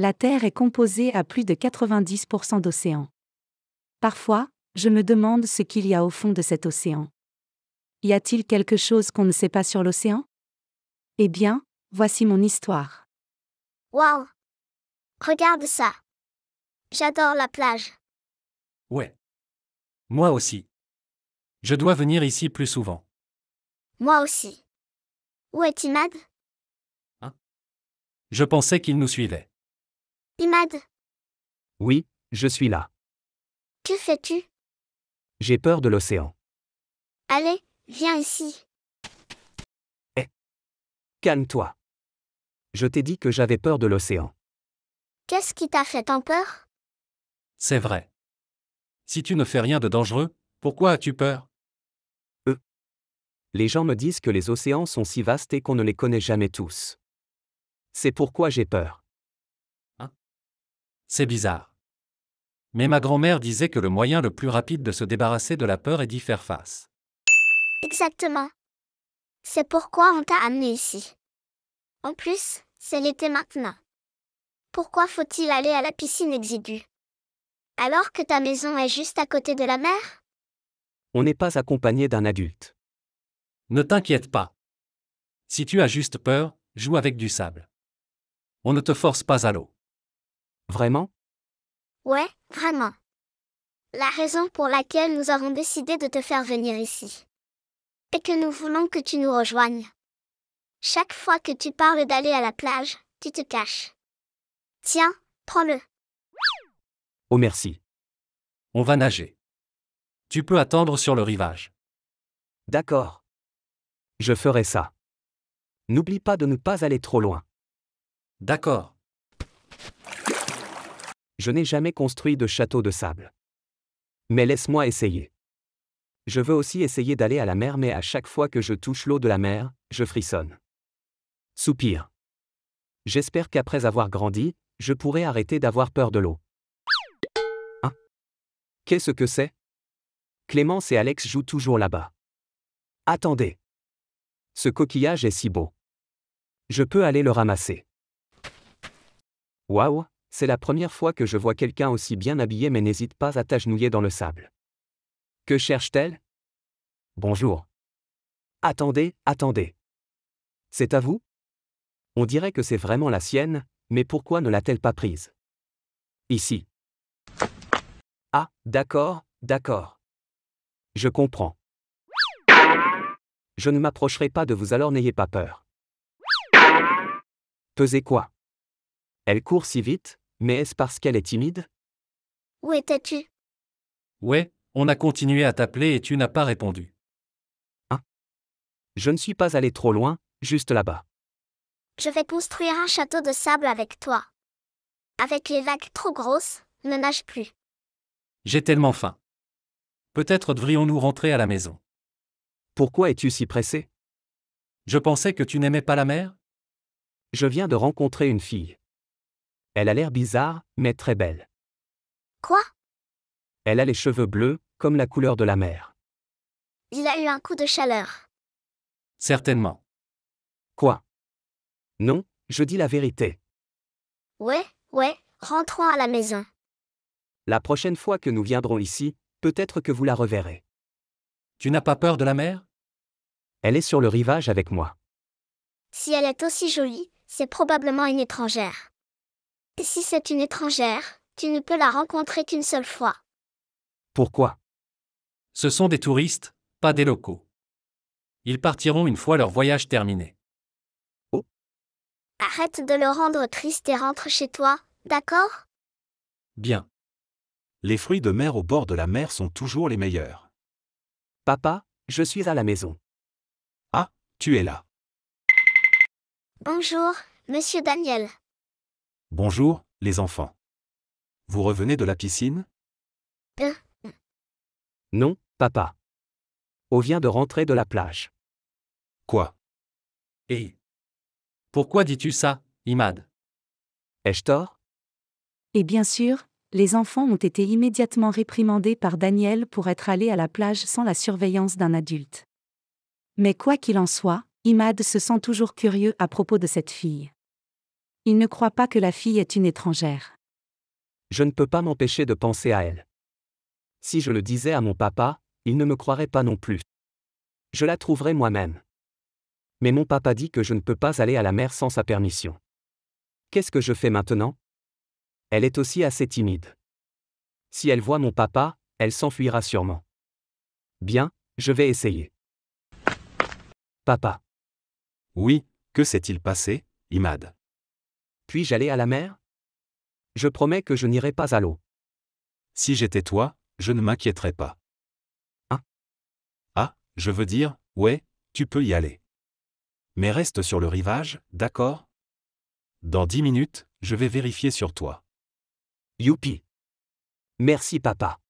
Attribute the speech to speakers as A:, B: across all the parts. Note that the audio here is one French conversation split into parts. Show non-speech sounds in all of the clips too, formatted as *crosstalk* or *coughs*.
A: La Terre est composée à plus de 90% d'océans. Parfois, je me demande ce qu'il y a au fond de cet océan. Y a-t-il quelque chose qu'on ne sait pas sur l'océan Eh bien, voici mon histoire.
B: Wow Regarde ça J'adore la plage.
C: Ouais. Moi aussi. Je dois venir ici plus souvent.
B: Moi aussi. Où est Imad
C: hein Je pensais qu'il nous suivait. Imad. Oui, je suis là.
B: Que fais-tu
C: J'ai peur de l'océan.
B: Allez, viens ici.
C: Eh. Calme-toi. Je t'ai dit que j'avais peur de l'océan.
B: Qu'est-ce qui t'a fait tant peur
C: C'est vrai. Si tu ne fais rien de dangereux, pourquoi as-tu peur Euh. Les gens me disent que les océans sont si vastes et qu'on ne les connaît jamais tous. C'est pourquoi j'ai peur. C'est bizarre. Mais ma grand-mère disait que le moyen le plus rapide de se débarrasser de la peur est d'y faire face.
B: Exactement. C'est pourquoi on t'a amené ici. En plus, c'est l'été maintenant. Pourquoi faut-il aller à la piscine exiguë Alors que ta maison est juste à côté de la mer
C: On n'est pas accompagné d'un adulte. Ne t'inquiète pas. Si tu as juste peur, joue avec du sable. On ne te force pas à l'eau. Vraiment
B: Ouais, vraiment. La raison pour laquelle nous avons décidé de te faire venir ici est que nous voulons que tu nous rejoignes. Chaque fois que tu parles d'aller à la plage, tu te caches. Tiens, prends-le.
C: Oh merci. On va nager. Tu peux attendre sur le rivage. D'accord. Je ferai ça. N'oublie pas de ne pas aller trop loin. D'accord. Je n'ai jamais construit de château de sable. Mais laisse-moi essayer. Je veux aussi essayer d'aller à la mer, mais à chaque fois que je touche l'eau de la mer, je frissonne. Soupir. J'espère qu'après avoir grandi, je pourrai arrêter d'avoir peur de l'eau. Hein Qu'est-ce que c'est Clémence et Alex jouent toujours là-bas. Attendez. Ce coquillage est si beau. Je peux aller le ramasser. Waouh c'est la première fois que je vois quelqu'un aussi bien habillé mais n'hésite pas à t'agenouiller dans le sable. Que cherche-t-elle Bonjour. Attendez, attendez. C'est à vous On dirait que c'est vraiment la sienne, mais pourquoi ne l'a-t-elle pas prise Ici. Ah, d'accord, d'accord. Je comprends. Je ne m'approcherai pas de vous alors n'ayez pas peur. Pesez quoi Elle court si vite, mais est-ce parce qu'elle est timide
B: Où étais-tu
C: Ouais, on a continué à t'appeler et tu n'as pas répondu. Hein Je ne suis pas allé trop loin, juste là-bas.
B: Je vais construire un château de sable avec toi. Avec les vagues trop grosses, ne nage plus.
C: J'ai tellement faim. Peut-être devrions-nous rentrer à la maison. Pourquoi es-tu si pressé Je pensais que tu n'aimais pas la mer Je viens de rencontrer une fille. Elle a l'air bizarre, mais très belle. Quoi Elle a les cheveux bleus, comme la couleur de la mer.
B: Il a eu un coup de chaleur.
C: Certainement. Quoi Non, je dis la vérité.
B: Ouais, ouais, rentrons à la maison.
C: La prochaine fois que nous viendrons ici, peut-être que vous la reverrez. Tu n'as pas peur de la mer Elle est sur le rivage avec moi.
B: Si elle est aussi jolie, c'est probablement une étrangère. Si c'est une étrangère, tu ne peux la rencontrer qu'une seule fois.
C: Pourquoi Ce sont des touristes, pas des locaux. Ils partiront une fois leur voyage terminé.
B: Oh. Arrête de le rendre triste et rentre chez toi, d'accord
C: Bien. Les fruits de mer au bord de la mer sont toujours les meilleurs. Papa, je suis à la maison. Ah, tu es là.
B: Bonjour, monsieur Daniel.
C: Bonjour, les enfants. Vous revenez de la piscine euh, Non, papa. On vient de rentrer de la plage. Quoi Et Pourquoi dis-tu ça, Imad Ai-je tort
A: Et bien sûr, les enfants ont été immédiatement réprimandés par Daniel pour être allés à la plage sans la surveillance d'un adulte. Mais quoi qu'il en soit, Imad se sent toujours curieux à propos de cette fille. Il ne croit pas que la fille est une étrangère.
C: Je ne peux pas m'empêcher de penser à elle. Si je le disais à mon papa, il ne me croirait pas non plus. Je la trouverai moi-même. Mais mon papa dit que je ne peux pas aller à la mer sans sa permission. Qu'est-ce que je fais maintenant Elle est aussi assez timide. Si elle voit mon papa, elle s'enfuira sûrement. Bien, je vais essayer. Papa. Oui, que s'est-il passé, Imad puis-je aller à la mer Je promets que je n'irai pas à l'eau. Si j'étais toi, je ne m'inquiéterais pas. Hein Ah, je veux dire, ouais, tu peux y aller. Mais reste sur le rivage, d'accord Dans dix minutes, je vais vérifier sur toi. Youpi Merci papa.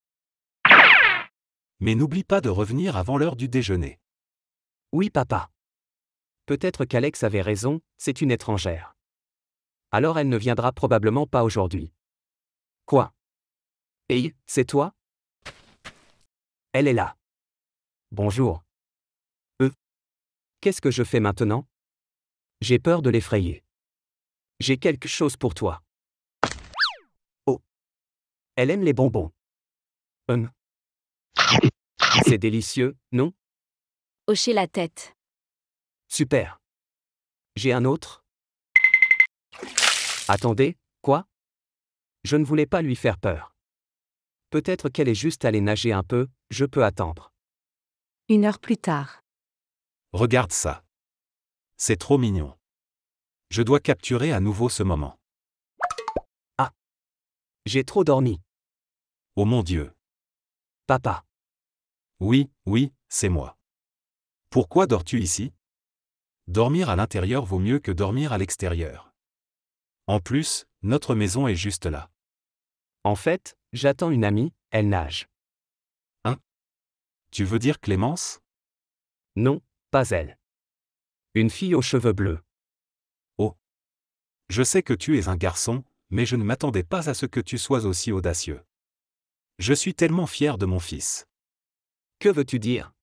C: Mais n'oublie pas de revenir avant l'heure du déjeuner. Oui papa. Peut-être qu'Alex avait raison, c'est une étrangère alors elle ne viendra probablement pas aujourd'hui. Quoi Hey, c'est toi Elle est là. Bonjour. Euh Qu'est-ce que je fais maintenant J'ai peur de l'effrayer. J'ai quelque chose pour toi. Oh. Elle aime les bonbons. Hum. C'est délicieux, non
D: Hocher la tête.
C: Super. J'ai un autre, Attendez, quoi Je ne voulais pas lui faire peur. Peut-être qu'elle est juste allée nager un peu, je peux attendre.
A: Une heure plus tard.
C: Regarde ça. C'est trop mignon. Je dois capturer à nouveau ce moment. Ah. J'ai trop dormi. Oh mon Dieu. Papa. Oui, oui, c'est moi. Pourquoi dors-tu ici Dormir à l'intérieur vaut mieux que dormir à l'extérieur. En plus, notre maison est juste là. En fait, j'attends une amie, elle nage. Hein Tu veux dire Clémence Non, pas elle. Une fille aux cheveux bleus. Oh. Je sais que tu es un garçon, mais je ne m'attendais pas à ce que tu sois aussi audacieux. Je suis tellement fier de mon fils. Que veux-tu dire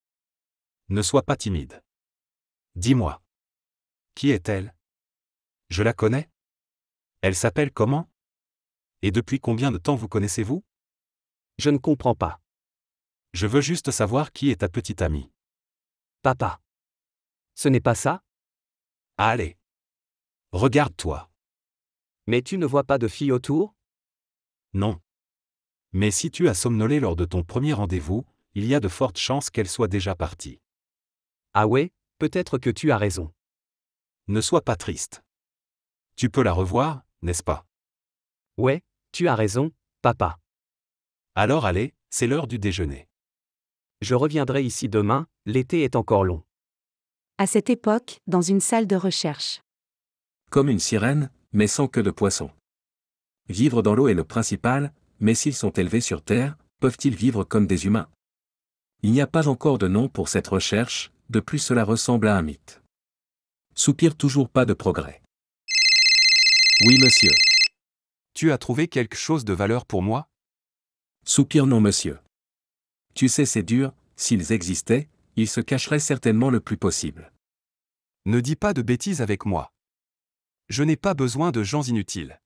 C: Ne sois pas timide. Dis-moi. Qui est-elle Je la connais elle s'appelle comment Et depuis combien de temps vous connaissez-vous Je ne comprends pas. Je veux juste savoir qui est ta petite amie. Papa. Ce n'est pas ça Allez. Regarde-toi. Mais tu ne vois pas de fille autour Non. Mais si tu as somnolé lors de ton premier rendez-vous, il y a de fortes chances qu'elle soit déjà partie. Ah ouais, peut-être que tu as raison. Ne sois pas triste. Tu peux la revoir, n'est-ce pas Ouais, tu as raison, papa. Alors allez, c'est l'heure du déjeuner. Je reviendrai ici demain, l'été est encore long.
A: À cette époque, dans une salle de recherche.
C: Comme une sirène, mais sans que de poisson. Vivre dans l'eau est le principal, mais s'ils sont élevés sur Terre, peuvent-ils vivre comme des humains Il n'y a pas encore de nom pour cette recherche, de plus cela ressemble à un mythe. Soupir toujours pas de progrès. Oui, monsieur. Tu as trouvé quelque chose de valeur pour moi Soupir non, monsieur. Tu sais, c'est dur, s'ils existaient, ils se cacheraient certainement le plus possible. Ne dis pas de bêtises avec moi. Je n'ai pas besoin de gens inutiles.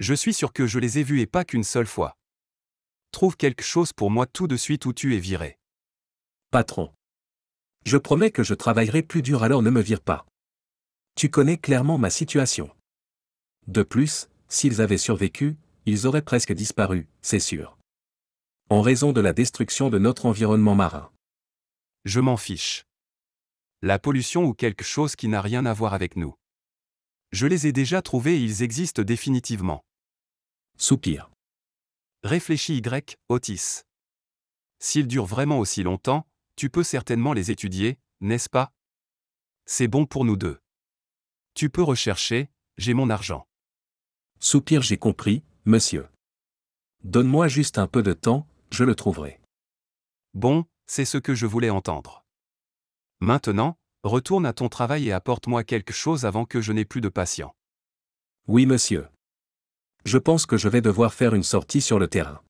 C: Je suis sûr que je les ai vus et pas qu'une seule fois. Trouve quelque chose pour moi tout de suite ou tu es viré. Patron. Je promets que je travaillerai plus dur alors ne me vire pas. Tu connais clairement ma situation. De plus, s'ils avaient survécu, ils auraient presque disparu, c'est sûr. En raison de la destruction de notre environnement marin. Je m'en fiche. La pollution ou quelque chose qui n'a rien à voir avec nous. Je les ai déjà trouvés et ils existent définitivement. Soupir. Réfléchis Y, Otis. S'ils durent vraiment aussi longtemps, tu peux certainement les étudier, n'est-ce pas C'est bon pour nous deux. Tu peux rechercher, j'ai mon argent. Soupir j'ai compris, monsieur. Donne-moi juste un peu de temps, je le trouverai. Bon, c'est ce que je voulais entendre. Maintenant, retourne à ton travail et apporte-moi quelque chose avant que je n'ai plus de patients. Oui, monsieur. Je pense que je vais devoir faire une sortie sur le terrain.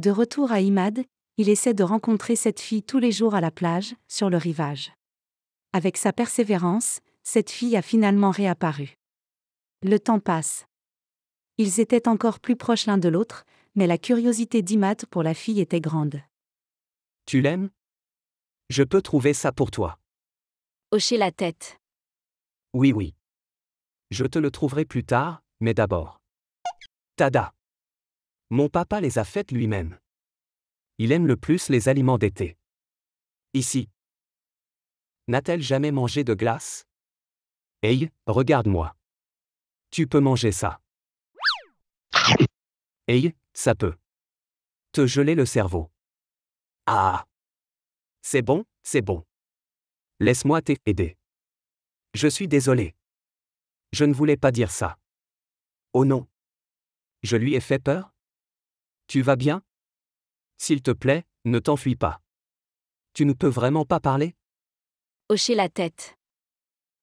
A: De retour à Imad, il essaie de rencontrer cette fille tous les jours à la plage, sur le rivage. Avec sa persévérance, cette fille a finalement réapparu. Le temps passe. Ils étaient encore plus proches l'un de l'autre, mais la curiosité d'Imat pour la fille était grande.
C: Tu l'aimes Je peux trouver ça pour toi. Hocher la tête. Oui, oui. Je te le trouverai plus tard, mais d'abord. Tada Mon papa les a faites lui-même. Il aime le plus les aliments d'été. Ici. N'a-t-elle jamais mangé de glace Hey, regarde-moi. Tu peux manger ça. Hey, ça peut. Te geler le cerveau. Ah. C'est bon, c'est bon. Laisse-moi t'aider. Je suis désolé. Je ne voulais pas dire ça. Oh non. Je lui ai fait peur Tu vas bien S'il te plaît, ne t'enfuis pas. Tu ne peux vraiment pas parler
D: Hocher la tête.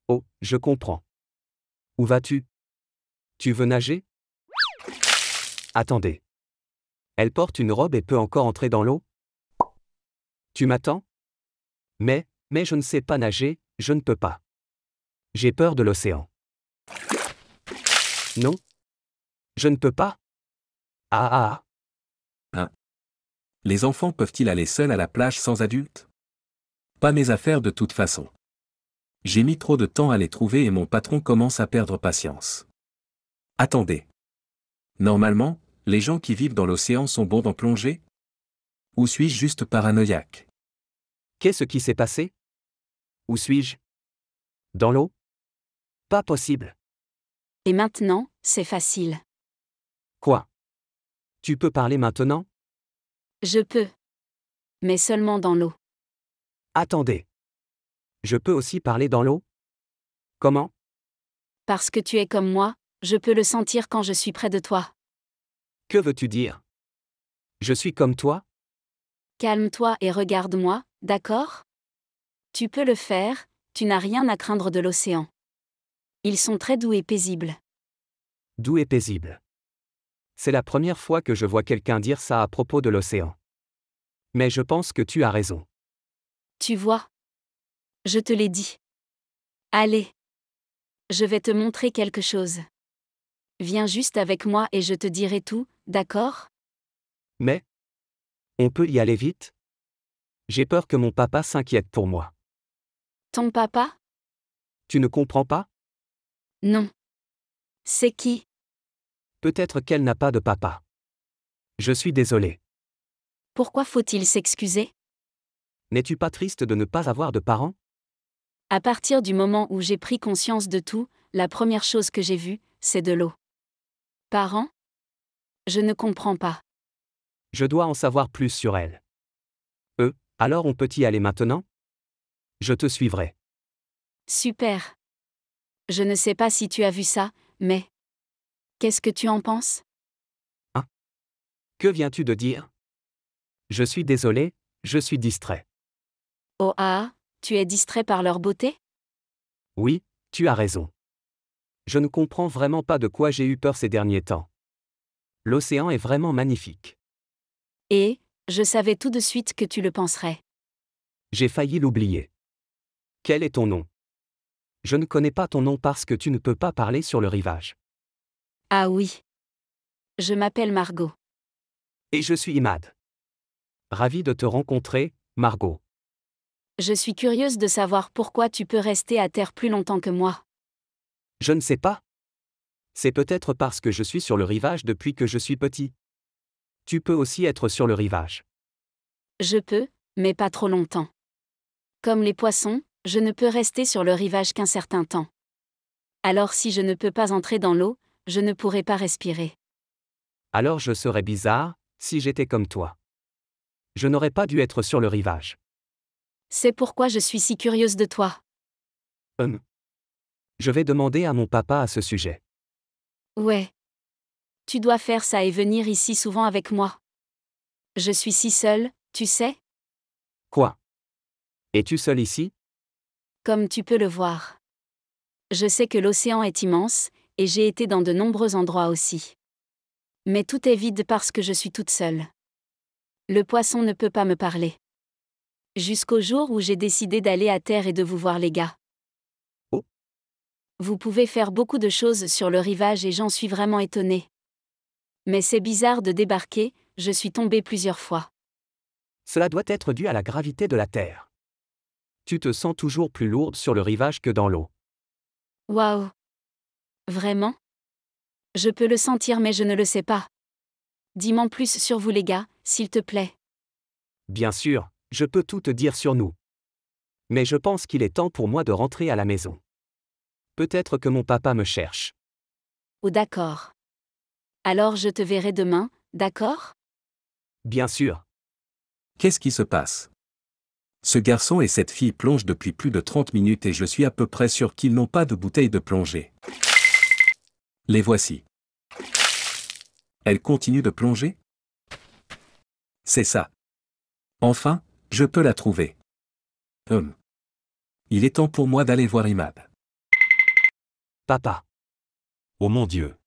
C: Oh, je comprends. Où vas-tu Tu veux nager Attendez. Elle porte une robe et peut encore entrer dans l'eau Tu m'attends Mais, mais je ne sais pas nager, je ne peux pas. J'ai peur de l'océan. Non Je ne peux pas Ah ah ah hein. Les enfants peuvent-ils aller seuls à la plage sans adultes Pas mes affaires de toute façon. J'ai mis trop de temps à les trouver et mon patron commence à perdre patience. Attendez. Normalement, les gens qui vivent dans l'océan sont bons d'en plonger Ou suis-je juste paranoïaque Qu'est-ce qui s'est passé Où suis-je Dans l'eau Pas possible.
D: Et maintenant, c'est facile.
C: Quoi Tu peux parler maintenant
D: Je peux. Mais seulement dans l'eau.
C: Attendez. Je peux aussi parler dans l'eau Comment
D: Parce que tu es comme moi, je peux le sentir quand je suis près de toi.
C: Que veux-tu dire Je suis comme toi
D: Calme-toi et regarde-moi, d'accord Tu peux le faire, tu n'as rien à craindre de l'océan. Ils sont très doux et paisibles.
C: Doux et paisibles. C'est la première fois que je vois quelqu'un dire ça à propos de l'océan. Mais je pense que tu as raison. Tu vois. Je te l'ai dit.
D: Allez. Je vais te montrer quelque chose. Viens juste avec moi et je te dirai tout, d'accord
C: Mais On peut y aller vite J'ai peur que mon papa s'inquiète pour moi.
D: Ton papa
C: Tu ne comprends pas
D: Non. C'est qui
C: Peut-être qu'elle n'a pas de papa. Je suis désolée.
D: Pourquoi faut-il s'excuser
C: N'es-tu pas triste de ne pas avoir de parents
D: À partir du moment où j'ai pris conscience de tout, la première chose que j'ai vue, c'est de l'eau. Parents Je ne comprends pas.
C: Je dois en savoir plus sur elle. Euh, alors on peut y aller maintenant Je te suivrai.
D: Super. Je ne sais pas si tu as vu ça, mais... Qu'est-ce que tu en penses
C: Hein Que viens-tu de dire Je suis désolé, je suis distrait.
D: Oh ah, tu es distrait par leur beauté
C: Oui, tu as raison. Je ne comprends vraiment pas de quoi j'ai eu peur ces derniers temps. L'océan est vraiment magnifique.
D: Et, je savais tout de suite que tu le penserais.
C: J'ai failli l'oublier. Quel est ton nom Je ne connais pas ton nom parce que tu ne peux pas parler sur le rivage.
D: Ah oui. Je m'appelle Margot.
C: Et je suis Imad. Ravi de te rencontrer, Margot.
D: Je suis curieuse de savoir pourquoi tu peux rester à terre plus longtemps que moi.
C: Je ne sais pas. C'est peut-être parce que je suis sur le rivage depuis que je suis petit. Tu peux aussi être sur le rivage.
D: Je peux, mais pas trop longtemps. Comme les poissons, je ne peux rester sur le rivage qu'un certain temps. Alors si je ne peux pas entrer dans l'eau, je ne pourrai pas respirer.
C: Alors je serais bizarre, si j'étais comme toi. Je n'aurais pas dû être sur le rivage.
D: C'est pourquoi je suis si curieuse de toi.
C: Hum. Je vais demander à mon papa à ce sujet.
D: Ouais. Tu dois faire ça et venir ici souvent avec moi. Je suis si seule, tu sais
C: Quoi Es-tu seule ici
D: Comme tu peux le voir. Je sais que l'océan est immense, et j'ai été dans de nombreux endroits aussi. Mais tout est vide parce que je suis toute seule. Le poisson ne peut pas me parler. Jusqu'au jour où j'ai décidé d'aller à terre et de vous voir les gars. Vous pouvez faire beaucoup de choses sur le rivage et j'en suis vraiment étonnée. Mais c'est bizarre de débarquer, je suis tombée plusieurs fois.
C: Cela doit être dû à la gravité de la Terre. Tu te sens toujours plus lourde sur le rivage que dans
B: l'eau.
D: Waouh. Vraiment Je peux le sentir mais je ne le sais pas. dis moi plus sur vous les gars, s'il te plaît.
B: Bien
C: sûr, je peux tout te dire sur nous. Mais je pense qu'il est temps pour moi de rentrer à la maison. Peut-être que mon papa me cherche.
D: Oh d'accord. Alors je te verrai demain, d'accord
C: Bien sûr. Qu'est-ce qui se passe Ce garçon et cette fille plongent depuis plus de 30 minutes et je suis à peu près sûr qu'ils n'ont pas de bouteille de plongée. Les voici. Elle continue de plonger C'est ça. Enfin, je peux la trouver. Hum. Il est temps pour moi d'aller voir Imad. Papa. Oh mon Dieu.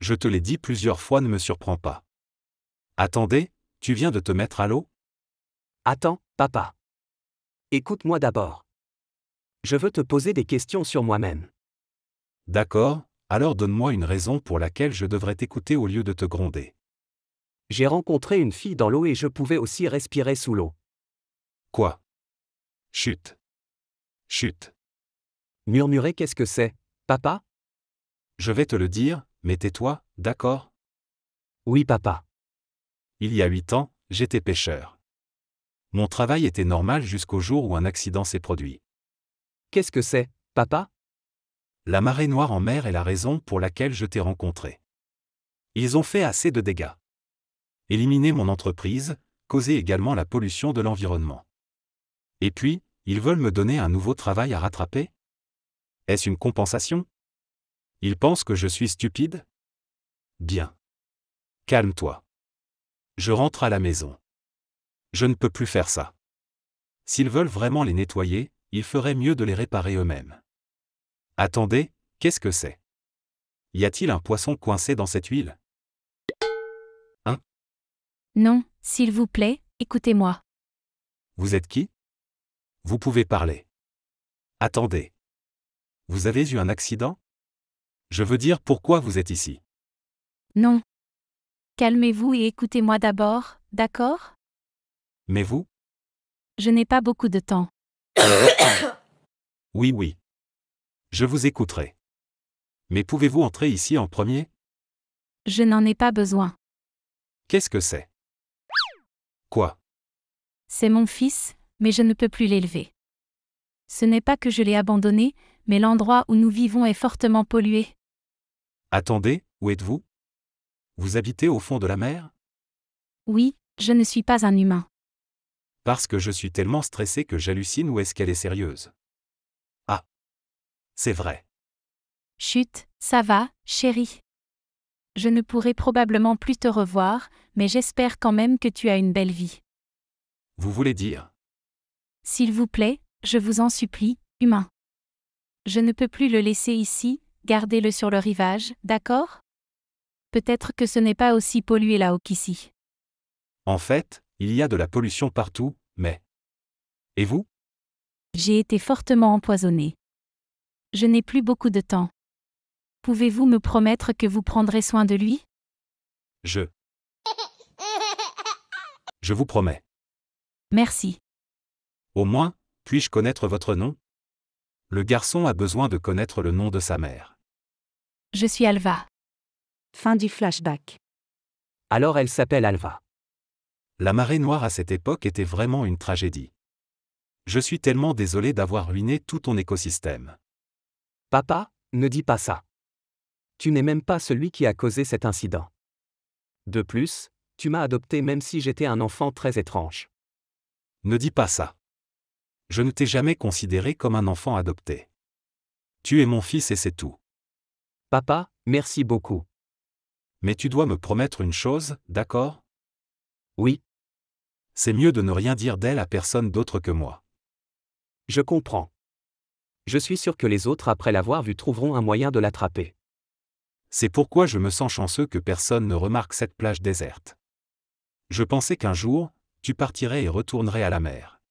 C: Je te l'ai dit plusieurs fois, ne me surprends pas. Attendez, tu viens de te mettre à l'eau Attends, papa. Écoute-moi d'abord. Je veux te poser des questions sur moi-même. D'accord, alors donne-moi une raison pour laquelle je devrais t'écouter au lieu de te gronder. J'ai rencontré une fille dans l'eau et je pouvais aussi respirer sous l'eau. Quoi Chut. Chut. Murmurer qu'est-ce que c'est Papa Je vais te le dire, mais tais-toi, d'accord Oui, papa. Il y a huit ans, j'étais pêcheur. Mon travail était normal jusqu'au jour où un accident s'est produit. Qu'est-ce que c'est, papa La marée noire en mer est la raison pour laquelle je t'ai rencontré. Ils ont fait assez de dégâts. Éliminer mon entreprise, causer également la pollution de l'environnement. Et puis, ils veulent me donner un nouveau travail à rattraper est-ce une compensation Il pense que je suis stupide Bien. Calme-toi. Je rentre à la maison. Je ne peux plus faire ça. S'ils veulent vraiment les nettoyer, ils feraient mieux de les réparer eux-mêmes. Attendez, qu'est-ce que c'est Y a-t-il un poisson coincé dans cette huile Hein
D: Non, s'il vous plaît, écoutez-moi.
C: Vous êtes qui Vous pouvez parler. Attendez. Vous avez eu un accident Je veux dire pourquoi vous êtes ici.
D: Non. Calmez-vous et écoutez-moi d'abord, d'accord Mais vous Je n'ai pas beaucoup de temps. *coughs*
C: oui, oui. Je vous écouterai. Mais pouvez-vous entrer ici en premier
D: Je n'en ai pas besoin.
C: Qu'est-ce que c'est Quoi
D: C'est mon fils, mais je ne peux plus l'élever. Ce n'est pas que je l'ai abandonné, mais l'endroit où nous vivons est fortement pollué.
C: Attendez, où êtes-vous Vous habitez au fond de la mer
D: Oui, je ne suis pas un humain.
C: Parce que je suis tellement stressée que j'hallucine ou est-ce qu'elle est sérieuse Ah C'est vrai.
D: Chut, ça va, chérie. Je ne pourrai probablement plus te revoir, mais j'espère quand même que tu as une belle vie.
C: Vous voulez dire
D: S'il vous plaît, je vous en supplie, humain. Je ne peux plus le laisser ici, gardez-le sur le rivage, d'accord Peut-être que ce n'est pas aussi pollué là-haut qu'ici.
C: En fait, il y a de la pollution partout, mais... Et vous
D: J'ai été fortement empoisonné. Je n'ai plus beaucoup de temps. Pouvez-vous me promettre que vous prendrez soin de lui
C: Je. Je vous promets. Merci. Au moins, puis-je connaître votre nom le garçon a besoin de connaître le nom de sa mère.
A: Je suis Alva. Fin du flashback.
C: Alors elle s'appelle Alva. La marée noire à cette époque était vraiment une tragédie. Je suis tellement désolé d'avoir ruiné tout ton écosystème. Papa, ne dis pas ça. Tu n'es même pas celui qui a causé cet incident. De plus, tu m'as adopté même si j'étais un enfant très étrange. Ne dis pas ça je ne t'ai jamais considéré comme un enfant adopté. Tu es mon fils et c'est tout. Papa, merci beaucoup. Mais tu dois me promettre une chose, d'accord Oui. C'est mieux de ne rien dire d'elle à personne d'autre que moi. Je comprends. Je suis sûr que les autres après l'avoir vue trouveront un moyen de l'attraper. C'est pourquoi je me sens chanceux que personne ne remarque cette plage déserte. Je pensais qu'un jour, tu partirais et retournerais à la mer.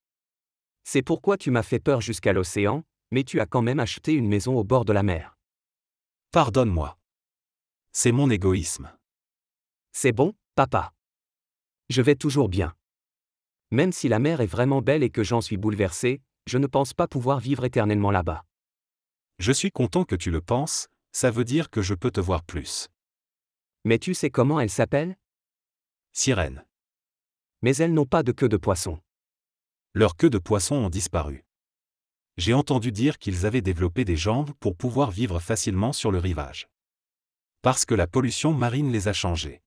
C: C'est pourquoi tu m'as fait peur jusqu'à l'océan, mais tu as quand même acheté une maison au bord de la mer. Pardonne-moi. C'est mon égoïsme. C'est bon, papa. Je vais toujours bien. Même si la mer est vraiment belle et que j'en suis bouleversé, je ne pense pas pouvoir vivre éternellement là-bas. Je suis content que tu le penses, ça veut dire que je peux te voir plus. Mais tu sais comment elle s'appelle Sirène. Mais elles n'ont pas de queue de poisson. Leurs queues de poisson ont disparu. J'ai entendu dire qu'ils avaient développé des jambes pour pouvoir vivre facilement sur le rivage. Parce que la pollution marine les a changés.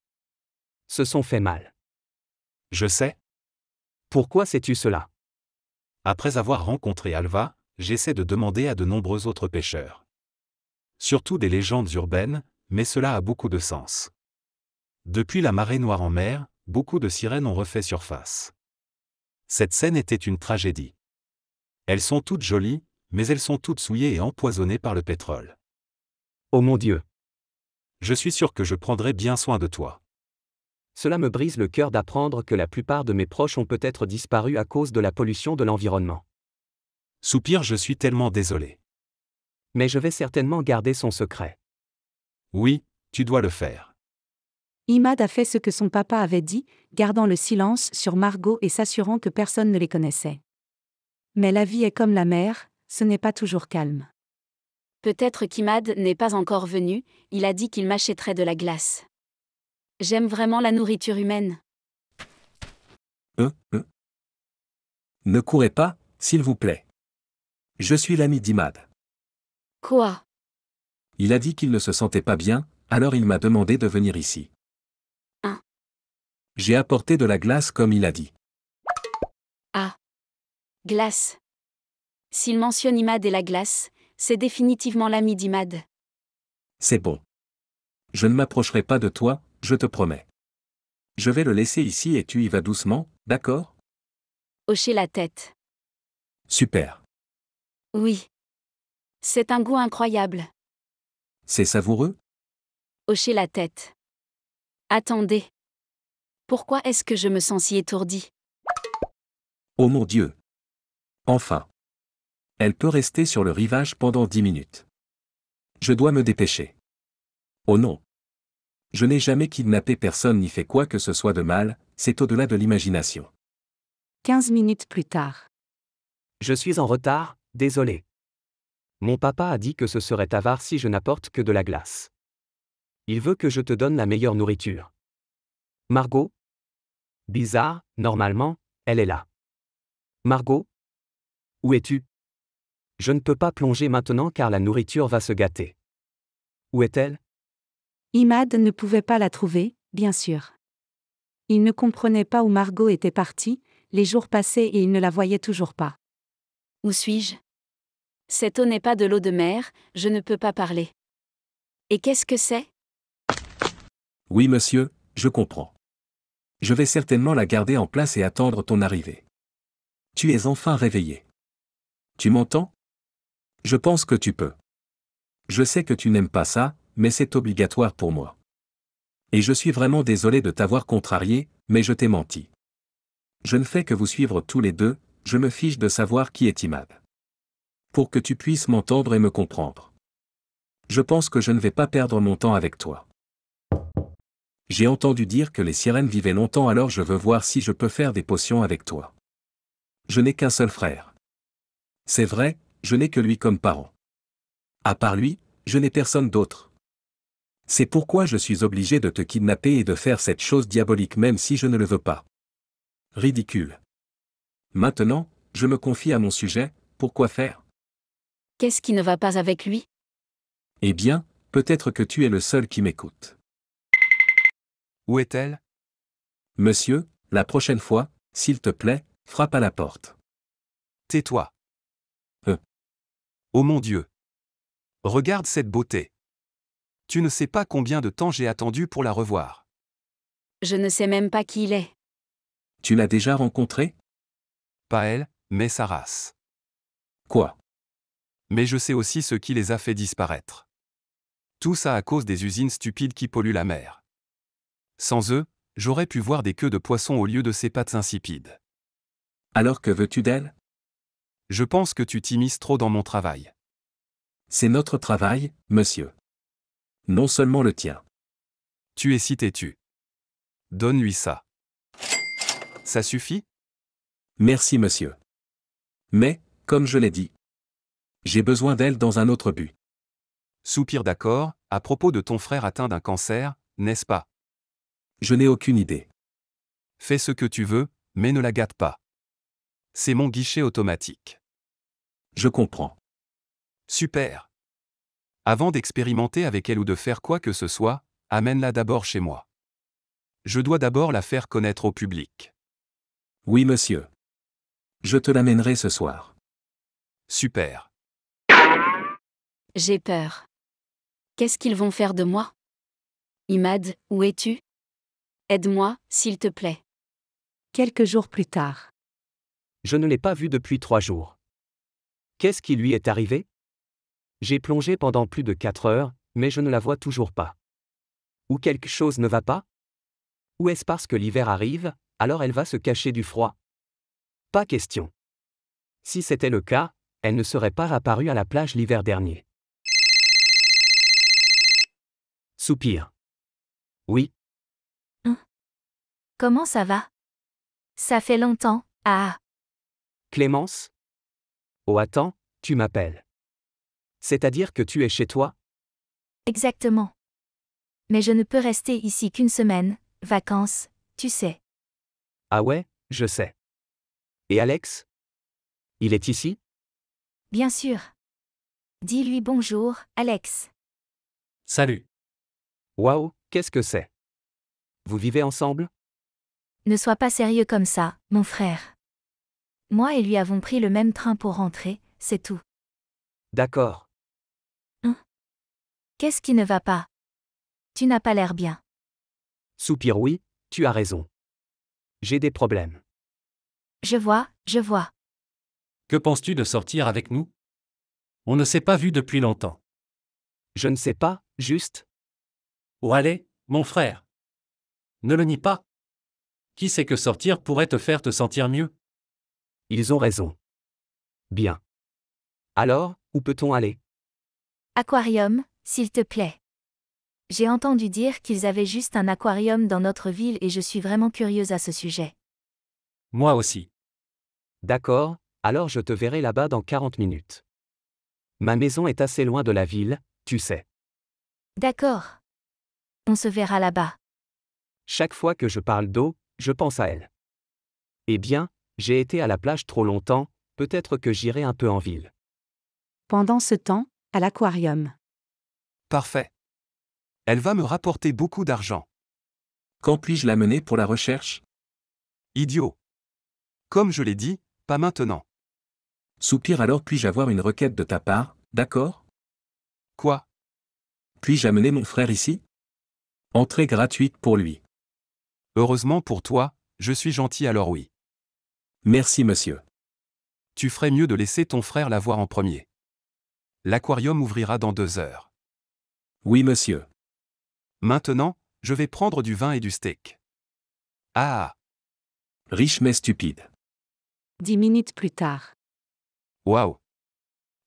C: Se sont fait mal. Je sais. Pourquoi sais-tu cela Après avoir rencontré Alva, j'essaie de demander à de nombreux autres pêcheurs. Surtout des légendes urbaines, mais cela a beaucoup de sens. Depuis la marée noire en mer, beaucoup de sirènes ont refait surface. Cette scène était une tragédie. Elles sont toutes jolies, mais elles sont toutes souillées et empoisonnées par le pétrole. Oh mon Dieu Je suis sûr que je prendrai bien soin de toi. Cela me brise le cœur d'apprendre que la plupart de mes proches ont peut-être disparu à cause de la pollution de l'environnement. Soupir, je suis tellement désolé. Mais je vais certainement garder son secret. Oui, tu dois le faire.
A: Imad a fait ce que son papa avait dit, gardant le silence sur Margot et s'assurant que personne ne les connaissait. Mais la vie est comme la mer, ce n'est pas toujours calme.
D: Peut-être qu'Imad n'est pas encore venu, il a dit qu'il m'achèterait de la glace. J'aime vraiment la nourriture humaine.
C: Hein, hein. Ne courez pas, s'il vous plaît. Je suis l'ami d'Imad. Quoi Il a dit qu'il ne se sentait pas bien, alors il m'a demandé de venir ici. J'ai apporté de la glace comme il a dit.
D: Ah. Glace. S'il mentionne Imad et la glace, c'est définitivement l'ami d'Imad.
C: C'est bon. Je ne m'approcherai pas de toi, je te promets. Je vais le laisser ici et tu y vas doucement, d'accord
D: Hocher la tête. Super. Oui. C'est un goût incroyable.
C: C'est savoureux
D: Hocher la tête. Attendez. Pourquoi est-ce que je me sens si étourdie
C: Oh mon Dieu Enfin Elle peut rester sur le rivage pendant dix minutes. Je dois me dépêcher. Oh non Je n'ai jamais kidnappé personne ni fait quoi que ce soit de mal, c'est au-delà de l'imagination.
A: 15 minutes plus tard.
C: Je suis en retard, désolé. Mon papa a dit que ce serait avare si je n'apporte que de la glace. Il veut que je te donne la meilleure nourriture. Margot Bizarre, normalement, elle est là. Margot Où es-tu Je ne peux pas plonger maintenant car la nourriture va se gâter. Où est-elle
A: Imad ne pouvait pas la trouver, bien sûr. Il ne comprenait pas où Margot était partie, les jours passaient et il ne la voyait toujours pas. Où suis-je Cette eau n'est pas de
D: l'eau de mer, je ne peux pas parler. Et qu'est-ce que c'est
C: Oui, monsieur, je comprends je vais certainement la garder en place et attendre ton arrivée. Tu es enfin réveillé. Tu m'entends Je pense que tu peux. Je sais que tu n'aimes pas ça, mais c'est obligatoire pour moi. Et je suis vraiment désolé de t'avoir contrarié, mais je t'ai menti. Je ne fais que vous suivre tous les deux, je me fiche de savoir qui est Imad. Pour que tu puisses m'entendre et me comprendre. Je pense que je ne vais pas perdre mon temps avec toi. J'ai entendu dire que les sirènes vivaient longtemps alors je veux voir si je peux faire des potions avec toi. Je n'ai qu'un seul frère. C'est vrai, je n'ai que lui comme parent. À part lui, je n'ai personne d'autre. C'est pourquoi je suis obligé de te kidnapper et de faire cette chose diabolique même si je ne le veux pas. Ridicule. Maintenant, je me confie à mon sujet, pourquoi faire
D: Qu'est-ce qui ne va pas avec lui
C: Eh bien, peut-être que tu es le seul qui m'écoute. Où est-elle Monsieur, la prochaine fois, s'il te plaît, frappe à la porte. Tais-toi. Euh. Oh mon Dieu. Regarde cette beauté. Tu ne sais pas combien de temps j'ai attendu pour la revoir.
D: Je ne sais même pas qui il est.
C: Tu l'as déjà rencontré Pas elle, mais sa race. Quoi Mais je sais aussi ce qui les a fait disparaître. Tout ça à cause des usines stupides qui polluent la mer. Sans eux, j'aurais pu voir des queues de poisson au lieu de ces pattes insipides. Alors que veux-tu d'elle Je pense que tu t'immises trop dans mon travail. C'est notre travail, monsieur. Non seulement le tien. Tu es si têtu. Donne-lui ça. Ça suffit Merci, monsieur. Mais, comme je l'ai dit, j'ai besoin d'elle dans un autre but. Soupir d'accord, à propos de ton frère atteint d'un cancer, n'est-ce pas je n'ai aucune idée. Fais ce que tu veux, mais ne la gâte pas. C'est mon guichet automatique. Je comprends. Super. Avant d'expérimenter avec elle ou de faire quoi que ce soit, amène-la d'abord chez moi. Je dois d'abord la faire connaître au public. Oui, monsieur. Je te l'amènerai ce soir. Super.
D: J'ai peur. Qu'est-ce qu'ils vont faire de moi Imad, où es-tu Aide-moi, s'il te plaît. Quelques jours plus tard.
C: Je ne l'ai pas vue depuis trois jours. Qu'est-ce qui lui est arrivé J'ai plongé pendant plus de quatre heures, mais je ne la vois toujours pas. Ou quelque chose ne va pas Ou est-ce parce que l'hiver arrive, alors elle va se cacher du froid Pas question. Si c'était le cas, elle ne serait pas apparue à la plage l'hiver dernier. Soupir. Oui,
D: Comment ça va Ça fait longtemps, ah
C: Clémence Oh attends, tu m'appelles. C'est-à-dire que tu es chez toi
D: Exactement. Mais je ne peux rester ici qu'une semaine, vacances, tu sais.
C: Ah ouais, je sais. Et Alex Il est ici
D: Bien sûr. Dis-lui bonjour, Alex.
C: Salut. Waouh, qu'est-ce que c'est Vous vivez ensemble
D: ne sois pas sérieux comme ça, mon frère. Moi et lui avons pris le même train pour rentrer, c'est tout. D'accord. Hein Qu'est-ce qui ne va pas Tu n'as pas l'air bien.
C: Soupir oui, tu as raison. J'ai des problèmes. Je
D: vois, je vois.
C: Que penses-tu de sortir avec nous On ne s'est pas vu depuis longtemps. Je ne sais pas, juste. Oh allez, mon frère. Ne le nie pas. Qui sait que sortir pourrait te faire te sentir mieux Ils ont raison. Bien. Alors, où peut-on aller
D: Aquarium, s'il te plaît. J'ai entendu dire qu'ils avaient juste un aquarium dans notre ville et je suis vraiment curieuse à ce sujet.
C: Moi aussi. D'accord, alors je te verrai là-bas dans 40 minutes. Ma maison est assez loin de la ville, tu sais.
D: D'accord. On se verra là-bas.
C: Chaque fois que je parle d'eau, je pense à elle. Eh bien, j'ai été à la plage trop longtemps, peut-être que j'irai un peu en ville.
A: Pendant ce temps, à l'aquarium.
C: Parfait. Elle va me rapporter beaucoup d'argent. Quand puis-je l'amener pour la recherche Idiot. Comme je l'ai dit, pas maintenant. Soupir alors puis-je avoir une requête de ta part, d'accord Quoi Puis-je amener mon frère ici Entrée gratuite pour lui. Heureusement pour toi, je suis gentil alors oui. Merci monsieur. Tu ferais mieux de laisser ton frère la voir en premier. L'aquarium ouvrira dans deux heures. Oui monsieur. Maintenant, je vais prendre du vin et du steak. Ah Riche mais stupide.
A: Dix minutes plus tard.
C: Waouh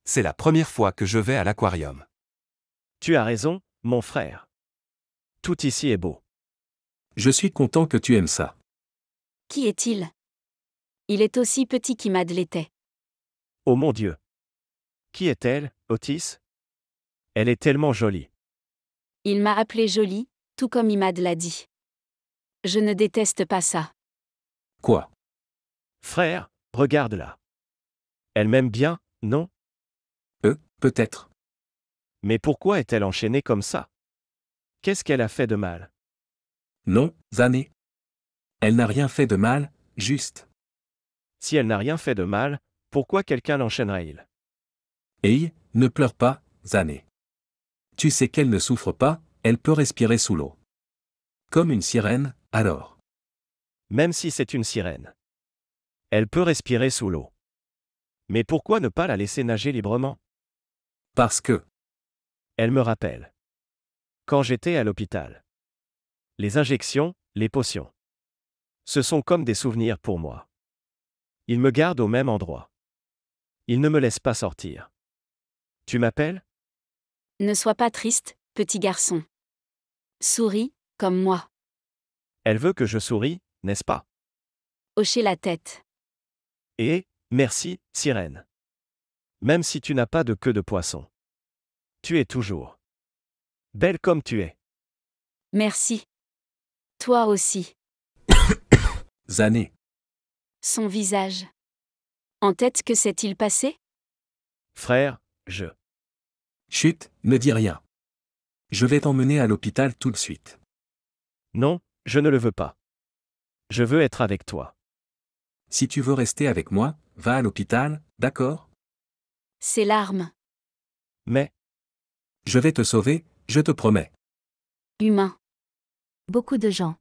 C: C'est la première fois que je vais à l'aquarium. Tu as raison, mon frère. Tout ici est beau. Je suis content que tu aimes ça.
D: Qui est-il Il est aussi petit qu'Imad l'était.
C: Oh mon Dieu Qui est-elle, Otis Elle est tellement jolie.
D: Il m'a appelé jolie, tout comme Imad l'a dit. Je ne déteste pas ça.
C: Quoi Frère, regarde-la. Elle m'aime bien, non Euh, peut-être. Mais pourquoi est-elle enchaînée comme ça Qu'est-ce qu'elle a fait de mal non, Zané. Elle n'a rien fait de mal, juste. Si elle n'a rien fait de mal, pourquoi quelqu'un l'enchaînerait-il Hey, ne pleure pas, Zané. Tu sais qu'elle ne souffre pas, elle peut respirer sous l'eau. Comme une sirène, alors. Même si c'est une sirène. Elle peut respirer sous l'eau. Mais pourquoi ne pas la laisser nager librement Parce que. Elle me rappelle. Quand j'étais à l'hôpital les injections, les potions. Ce sont comme des souvenirs pour moi. Ils me gardent au même endroit. Ils ne me laissent pas sortir. Tu m'appelles
D: Ne sois pas triste, petit garçon. Souris, comme moi.
C: Elle veut que je souris, n'est-ce pas
D: Hocher la tête.
C: Et, merci, sirène. Même si tu n'as pas de queue de poisson. Tu es toujours. Belle comme tu es.
D: Merci. Toi aussi. Zané. Son visage. En tête, que s'est-il passé
C: Frère, je. Chut, ne dis rien. Je vais t'emmener à l'hôpital tout de suite. Non, je ne le veux pas. Je veux être avec toi. Si tu veux rester avec moi, va à l'hôpital, d'accord
D: Ses larmes.
C: Mais. Je vais te sauver, je te promets.
D: Humain. Beaucoup de gens.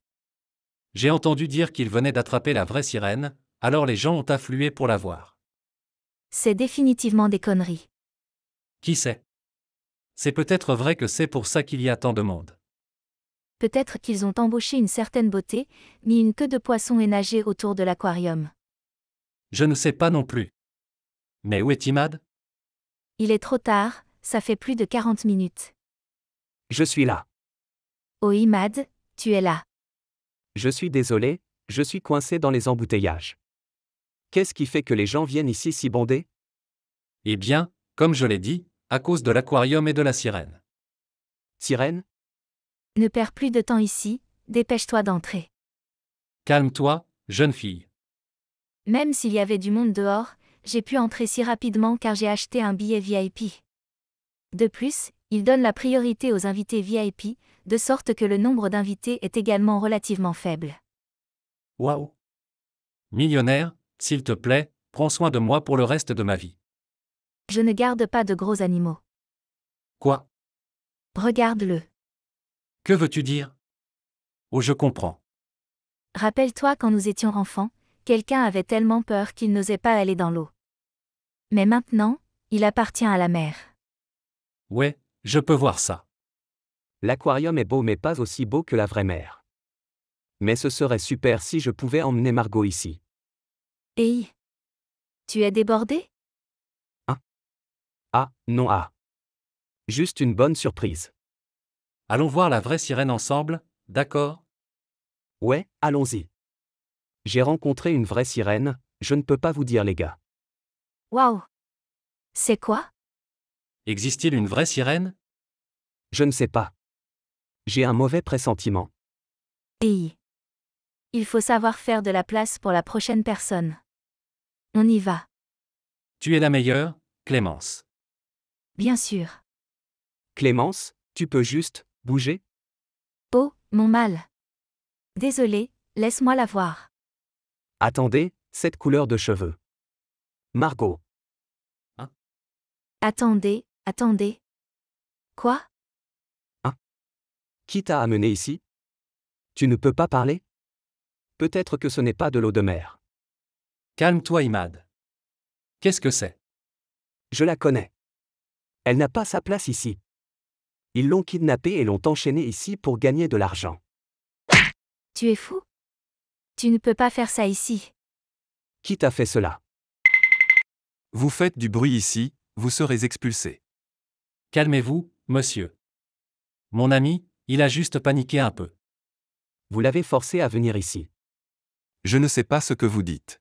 C: J'ai entendu dire qu'il venait d'attraper la vraie sirène, alors les gens ont afflué pour la voir.
D: C'est définitivement des conneries.
C: Qui sait C'est peut-être vrai que c'est pour ça qu'il y a tant de monde.
D: Peut-être qu'ils ont embauché une certaine beauté, mis une queue de poisson et nagé autour de l'aquarium.
C: Je ne sais pas non plus. Mais où est Imad
D: Il est trop tard, ça fait plus de 40 minutes. Je suis là. Oh Imad, tu es là.
C: Je suis désolé, je suis coincé dans les embouteillages. Qu'est-ce qui fait que les gens viennent ici si bondés Eh bien, comme je l'ai dit, à cause de l'aquarium et de la sirène. Sirène
D: Ne perds plus de temps ici, dépêche-toi d'entrer.
C: Calme-toi, jeune fille.
D: Même s'il y avait du monde dehors, j'ai pu entrer si rapidement car j'ai acheté un billet VIP. De plus, il donne la priorité aux invités VIP, de sorte que le nombre d'invités est également relativement faible.
C: Waouh Millionnaire, s'il te plaît, prends soin de moi pour le reste de ma vie.
D: Je ne garde pas de gros animaux. Quoi Regarde-le.
C: Que veux-tu dire Oh, je comprends.
D: Rappelle-toi quand nous étions enfants, quelqu'un avait tellement peur qu'il n'osait pas aller dans l'eau. Mais maintenant, il appartient à la mer.
C: Ouais, je peux voir ça. L'aquarium est beau mais pas aussi beau que la vraie mer. Mais ce serait super si je pouvais emmener Margot ici. Hey
D: Tu es débordé
C: Hein Ah, non ah. Juste une bonne surprise. Allons voir la vraie sirène ensemble, d'accord Ouais, allons-y. J'ai rencontré une vraie sirène, je ne peux pas vous dire les gars.
D: Waouh C'est quoi
C: Existe-t-il une vraie sirène Je ne sais pas. J'ai un mauvais pressentiment.
D: Il faut savoir faire de la place pour la prochaine personne. On y va.
C: Tu es la meilleure, Clémence.
D: Bien sûr.
C: Clémence, tu peux juste bouger
D: Oh, mon mal. Désolé, laisse-moi la voir.
C: Attendez, cette couleur de cheveux. Margot.
D: Attendez, attendez. Quoi
C: qui t'a amené ici Tu ne peux pas parler Peut-être que ce n'est pas de l'eau de mer. Calme-toi, Imad. Qu'est-ce que c'est Je la connais. Elle n'a pas sa place ici. Ils l'ont kidnappée et l'ont enchaînée ici pour gagner de l'argent.
D: Tu es fou Tu ne peux pas faire ça ici.
C: Qui t'a fait cela Vous faites du bruit ici, vous serez expulsé. Calmez-vous, monsieur. Mon ami, il a juste paniqué un peu. Vous l'avez forcé à venir ici. Je ne sais pas ce que vous dites.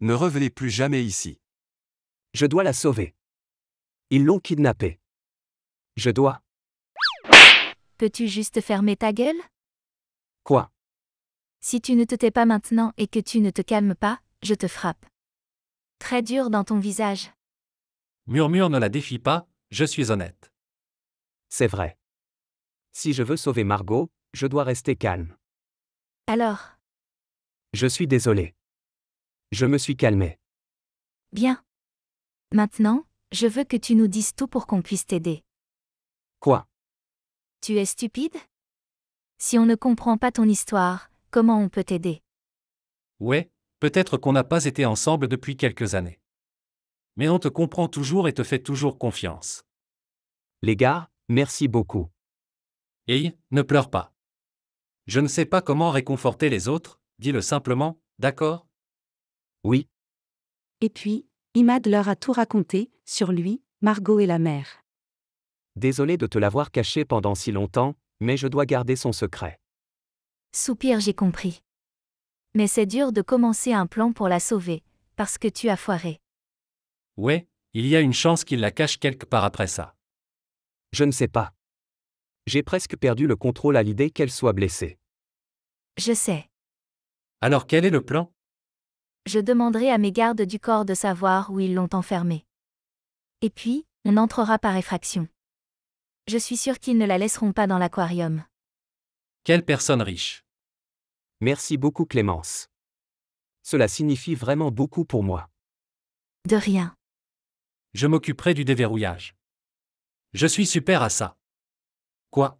C: Ne revenez plus jamais ici. Je dois la sauver. Ils l'ont kidnappée. Je dois.
D: Peux-tu juste fermer ta gueule Quoi Si tu ne te tais pas maintenant et que tu ne te calmes pas, je te frappe. Très dur dans ton visage.
C: Murmure ne la défie pas, je suis honnête. C'est vrai. Si je veux sauver Margot, je dois rester calme. Alors Je suis désolé. Je me suis calmé.
D: Bien. Maintenant, je veux que tu nous dises tout pour qu'on puisse t'aider. Quoi Tu es stupide Si on ne comprend pas ton histoire, comment on peut t'aider
C: Ouais, peut-être qu'on n'a pas été ensemble depuis quelques années. Mais on te comprend toujours et te fait toujours confiance. Les gars, merci beaucoup. Hey, ne pleure pas. Je ne sais pas comment réconforter les autres, dis-le simplement, d'accord Oui.
A: Et puis, Imad leur a tout raconté, sur lui, Margot et la mère.
C: Désolé de te l'avoir caché pendant si longtemps, mais je dois garder son secret.
D: Soupir, j'ai compris. Mais c'est dur de commencer un plan pour la sauver, parce que tu as foiré.
C: Ouais, il y a une chance qu'il la cache quelque part après ça. Je ne sais pas. J'ai presque perdu le contrôle à l'idée qu'elle soit blessée. Je sais. Alors quel est le plan
D: Je demanderai à mes gardes du corps de savoir où ils l'ont enfermée. Et puis, on entrera par effraction. Je suis sûre qu'ils ne la laisseront pas dans l'aquarium.
C: Quelle personne riche. Merci beaucoup Clémence. Cela signifie vraiment beaucoup pour moi. De rien. Je m'occuperai du déverrouillage. Je suis super à ça. Quoi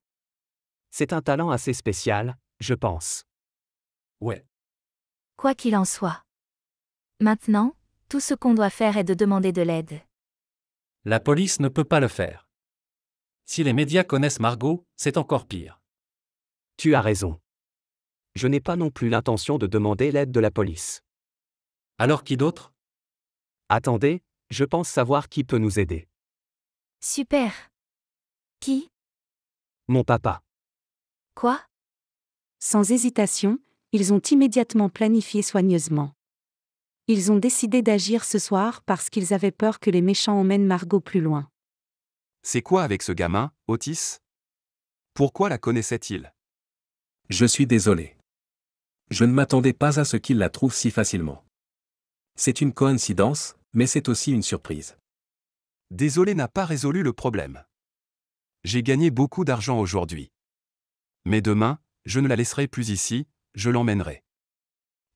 C: C'est un talent assez spécial, je pense. Ouais.
D: Quoi qu'il en soit. Maintenant, tout ce qu'on doit faire est de demander de l'aide.
C: La police ne peut pas le faire. Si les médias connaissent Margot, c'est encore pire. Tu as raison. Je n'ai pas non plus l'intention de demander l'aide de la police. Alors qui d'autre Attendez, je pense savoir qui peut nous aider.
A: Super. Qui mon papa. Quoi Sans hésitation, ils ont immédiatement planifié soigneusement. Ils ont décidé d'agir ce soir parce qu'ils avaient peur que les méchants emmènent Margot plus loin.
C: C'est quoi avec ce gamin, Otis Pourquoi la connaissait-il Je suis désolé. Je ne m'attendais pas à ce qu'il la trouve si facilement. C'est une coïncidence, mais c'est aussi une surprise. Désolé n'a pas résolu le problème. J'ai gagné beaucoup d'argent aujourd'hui. Mais demain, je ne la laisserai plus ici, je l'emmènerai.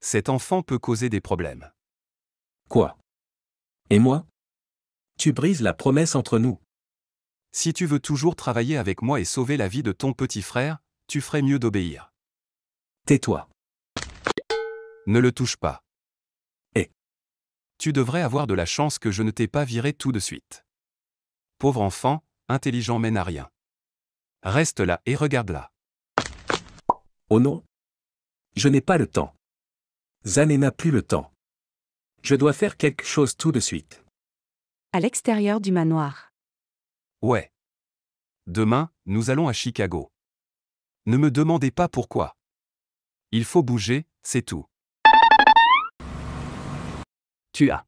C: Cet enfant peut causer des problèmes. Quoi Et moi Tu brises la promesse entre nous. Si tu veux toujours travailler avec moi et sauver la vie de ton petit frère, tu ferais mieux d'obéir. Tais-toi. Ne le touche pas. Eh. Tu devrais avoir de la chance que je ne t'ai pas viré tout de suite. Pauvre enfant, intelligent mène à rien. Reste là et regarde-la. Oh non Je n'ai pas le temps. Zané n'a plus le temps. Je dois faire quelque chose tout de suite.
A: À l'extérieur du manoir.
C: Ouais. Demain, nous allons à Chicago. Ne me demandez pas pourquoi. Il faut bouger, c'est tout. Tu as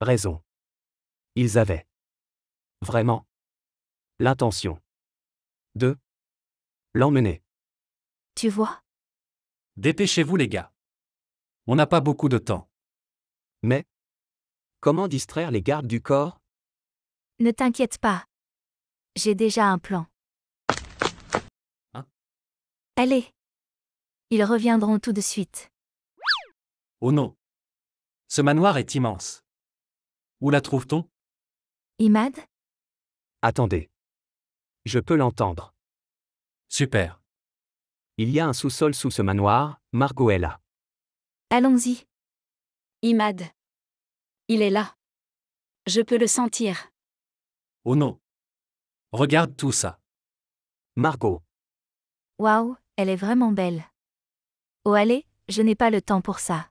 C: raison. Ils avaient vraiment L'intention. de L'emmener. Tu vois Dépêchez-vous les gars. On n'a pas beaucoup de temps. Mais Comment distraire les gardes du corps
D: Ne t'inquiète pas. J'ai déjà un plan. Hein? Allez. Ils reviendront tout de suite.
C: Oh non. Ce manoir est immense. Où la trouve-t-on Imad Attendez. Je peux l'entendre. Super. Il y a un sous-sol sous ce manoir, Margot est là.
D: Allons-y. Imad. Il est là. Je peux le sentir.
C: Oh non. Regarde tout ça. Margot.
D: Waouh, elle est vraiment belle. Oh allez, je n'ai pas le temps pour ça.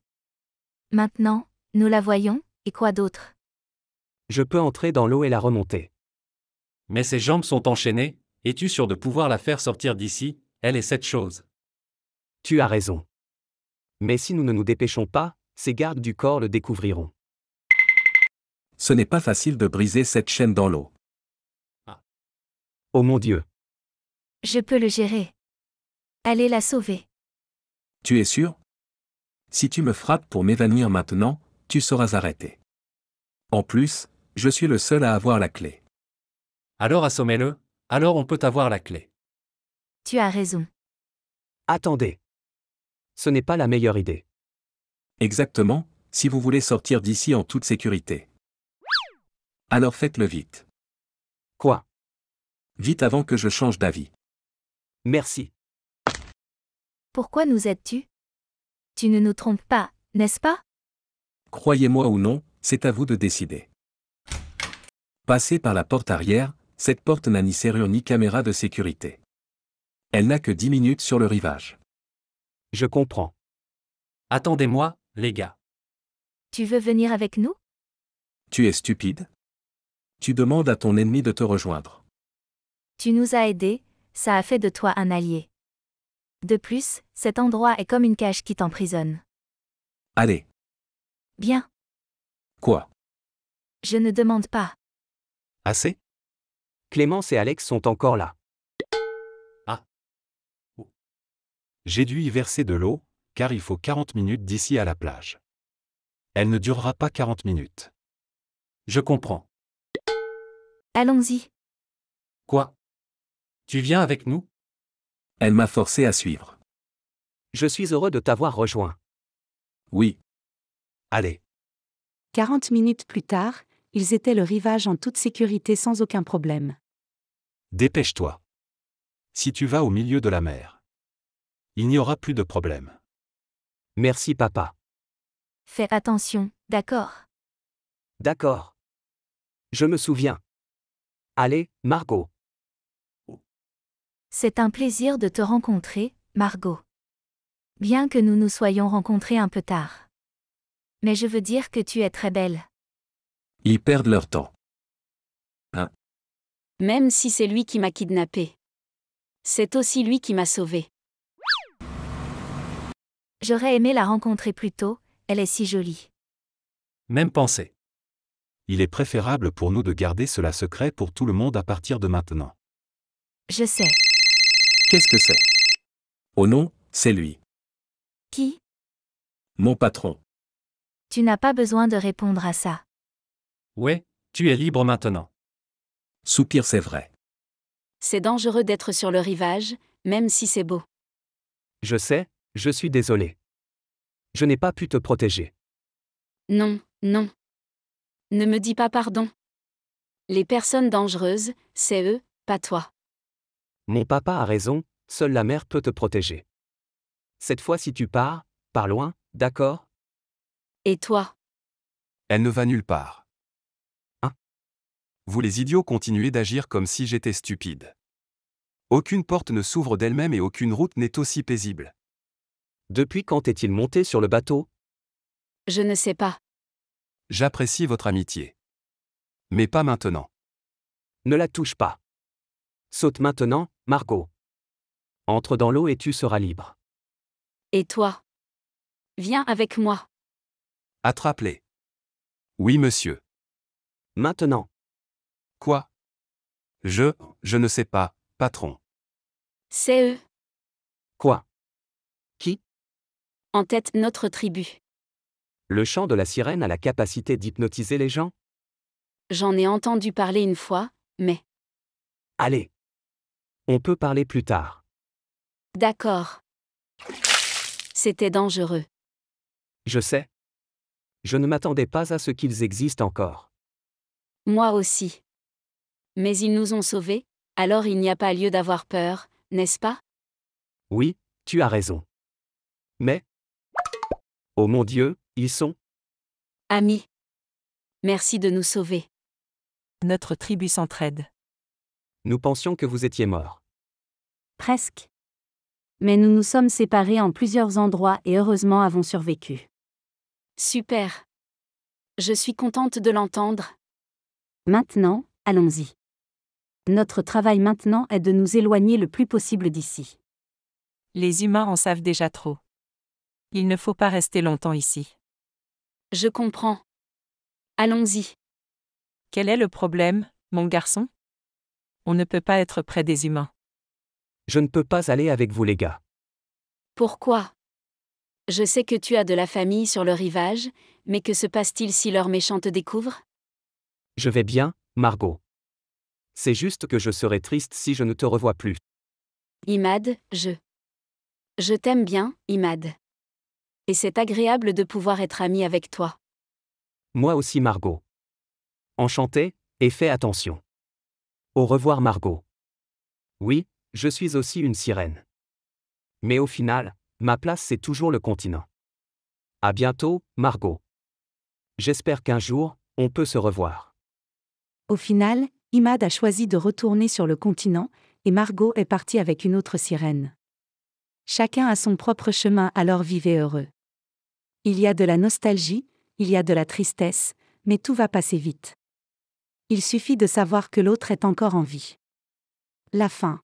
D: Maintenant, nous la voyons, et quoi d'autre
C: Je peux entrer dans l'eau et la remonter. Mais ses jambes sont enchaînées, es-tu sûr de pouvoir la faire sortir d'ici, elle est cette chose Tu as raison. Mais si nous ne nous dépêchons pas, ces gardes du corps le découvriront. Ce n'est pas facile de briser cette chaîne dans l'eau. Ah. Oh mon Dieu.
D: Je peux le gérer. Allez la sauver.
C: Tu es sûr Si tu me frappes pour m'évanouir maintenant, tu seras arrêté. En plus, je suis le seul à avoir la clé. Alors assommez-le, alors on peut avoir la clé.
D: Tu as raison.
C: Attendez. Ce n'est pas la meilleure idée. Exactement, si vous voulez sortir d'ici en toute sécurité. Alors faites-le vite. Quoi Vite avant que je change d'avis. Merci.
D: Pourquoi nous aides-tu Tu ne nous trompes pas, n'est-ce pas
C: Croyez-moi ou non, c'est à vous de décider. Passez par la porte arrière, cette porte n'a ni serrure ni caméra de sécurité. Elle n'a que dix minutes sur le rivage. Je comprends. Attendez-moi, les gars.
D: Tu veux venir avec nous
C: Tu es stupide Tu demandes à ton ennemi de te rejoindre.
D: Tu nous as aidés, ça a fait de toi un allié. De plus, cet endroit est comme une cage qui t'emprisonne. Allez. Bien. Quoi Je ne demande pas.
C: Assez Clémence et Alex sont encore là. Ah. Oh. J'ai dû y verser de l'eau, car il faut 40 minutes d'ici à la plage. Elle ne durera pas 40 minutes. Je comprends. Allons-y. Quoi Tu viens avec nous Elle m'a forcé à suivre. Je suis heureux de t'avoir rejoint. Oui. Allez.
A: 40 minutes plus tard, ils étaient le rivage en toute sécurité sans aucun problème.
C: Dépêche-toi. Si tu vas au milieu de la mer, il n'y aura plus de problème. Merci papa.
A: Fais
D: attention, d'accord
C: D'accord. Je me souviens. Allez, Margot.
D: C'est un plaisir de te rencontrer, Margot. Bien que nous nous soyons rencontrés un peu tard. Mais je veux dire que tu es très belle.
C: Ils perdent leur temps
D: même si c'est lui qui m'a kidnappé. C'est aussi lui qui m'a sauvé. J'aurais aimé la rencontrer plus tôt, elle est si jolie.
C: Même pensée. Il est préférable pour nous de garder cela secret pour tout le monde à partir de maintenant. Je sais. Qu'est-ce que c'est Oh non, c'est lui. Qui Mon patron.
D: Tu n'as pas besoin de répondre à ça.
C: Ouais, tu es libre maintenant. Soupir c'est vrai.
D: C'est dangereux d'être sur le rivage, même si c'est beau.
C: Je sais, je suis désolé. Je n'ai pas pu te protéger.
D: Non, non. Ne me dis pas pardon. Les personnes dangereuses, c'est eux, pas toi.
C: Mon papa a raison, seule la mère peut te protéger. Cette fois si tu pars, pars loin, d'accord Et toi Elle ne va nulle part. Vous les idiots continuez d'agir comme si j'étais stupide. Aucune porte ne s'ouvre d'elle-même et aucune route n'est aussi paisible. Depuis quand est-il monté sur le bateau
D: Je ne sais pas.
C: J'apprécie votre amitié. Mais pas maintenant. Ne la touche pas. Saute maintenant, Margot. Entre dans l'eau et tu seras libre.
D: Et toi Viens avec moi.
C: Attrape-les. Oui, monsieur. Maintenant. Quoi Je, je ne sais pas, patron. C'est eux. Quoi Qui
D: En tête notre tribu.
C: Le chant de la sirène a la capacité d'hypnotiser les gens
D: J'en ai entendu parler une fois, mais...
C: Allez. On peut parler plus tard.
D: D'accord. C'était dangereux.
C: Je sais. Je ne m'attendais pas à ce qu'ils existent encore.
D: Moi aussi. Mais ils nous ont sauvés, alors il n'y a pas lieu d'avoir peur, n'est-ce pas
C: Oui, tu as raison. Mais... Oh mon Dieu, ils sont...
D: Amis. Merci de nous sauver. Notre tribu s'entraide.
C: Nous pensions que vous étiez morts.
D: Presque. Mais nous nous sommes séparés en plusieurs endroits et heureusement avons survécu. Super. Je suis contente de l'entendre. Maintenant, allons-y. Notre travail maintenant est de nous éloigner le plus possible d'ici.
A: Les humains en savent déjà trop. Il ne faut pas rester longtemps ici. Je comprends. Allons-y. Quel est le problème, mon garçon On
C: ne peut pas être près des humains. Je ne peux pas aller avec vous les gars.
D: Pourquoi Je sais que tu as de la famille sur le rivage, mais que se passe-t-il si leurs méchants te découvrent
C: Je vais bien, Margot. C'est juste que je serai triste si je ne te revois plus.
D: Imad, je. Je t'aime bien, Imad. Et c'est agréable de pouvoir être ami avec toi.
C: Moi aussi, Margot. Enchanté, et fais attention. Au revoir, Margot. Oui, je suis aussi une sirène. Mais au final, ma place c'est toujours le continent. À bientôt, Margot. J'espère qu'un jour, on peut se revoir.
A: Au final, Imad a choisi de retourner sur le continent, et Margot est partie avec une autre sirène. Chacun a son propre chemin, alors vivez heureux. Il y a de la nostalgie, il y a de la tristesse, mais tout va passer vite. Il suffit de savoir que l'autre est encore en vie. La fin.